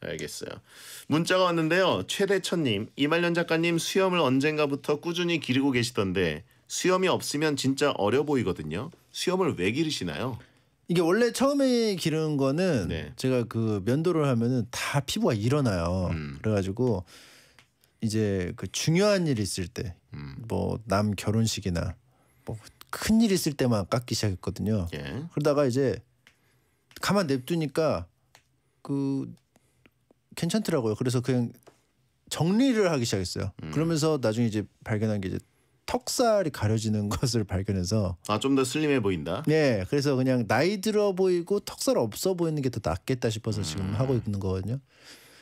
알겠어요. 문자가 왔는데요. 최대천님, 이말년 작가님 수염을 언젠가부터 꾸준히 기르고 계시던데 수염이 없으면 진짜 어려 보이거든요. 수염을 왜 기르시나요? 이게 원래 처음에 기르는 거는 네. 제가 그 면도를 하면은 다 피부가 일어나요. 음. 그래가지고 이제 그 중요한 일 있을 때, 음. 뭐남 결혼식이나 뭐 큰 일 있을 때만 깎기 시작했거든요. 예. 그러다가 이제 가만 냅두니까 그 괜찮더라고요. 그래서 그냥 정리를 하기 시작했어요. 음. 그러면서 나중에 이제 발견한 게 이제 턱살이 가려지는 것을 발견해서 아 좀 더 슬림해 보인다. 네, 그래서 그냥 나이 들어 보이고 턱살 없어 보이는 게 더 낫겠다 싶어서 지금 음. 하고 있는 거거든요.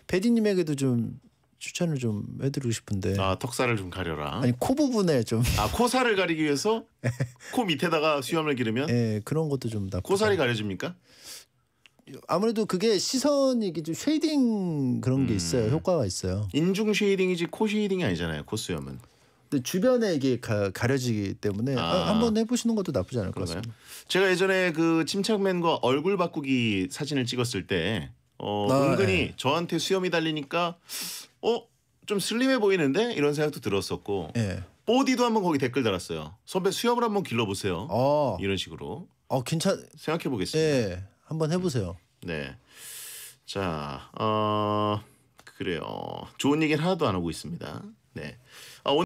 베디님에게도 좀 추천을 좀 해드리고 싶은데 아 턱살을 좀 가려라 아니 코 부분에 좀 아 코살을 가리기 위해서 코 밑에다가 수염을 기르면 예 그런 것도 좀 나. 코살이 가려집니까? 아무래도 그게 시선이 좀 쉐이딩 그런 게 음. 있어요. 음. 효과가 있어요. 인중 쉐이딩이지 코 쉐이딩이 아니잖아요. 코수염은. 근데 주변에 이게 가, 려지기 때문에 아, 아. 한번 해보시는 것도 나쁘지 않을 그런가요? 것 같습니다. 제가 예전에 그 침착맨과 얼굴 바꾸기 사진을 찍었을 때 어, 아, 은근히 네. 저한테 수염이 달리니까 어? 좀 슬림해 보이는데 이런 생각도 들었었고 네. 예. 뽀디도 한번 거기 댓글 달았어요. 선배 수염을 한번 길러보세요. 어. 이런 식으로. 어 괜찮. 생각해 보겠습니다. 네. 한번 해보세요. 네. 자, 어, 그래요. 좋은 얘기는 하나도 안 하고 있습니다. 네. 아, 오늘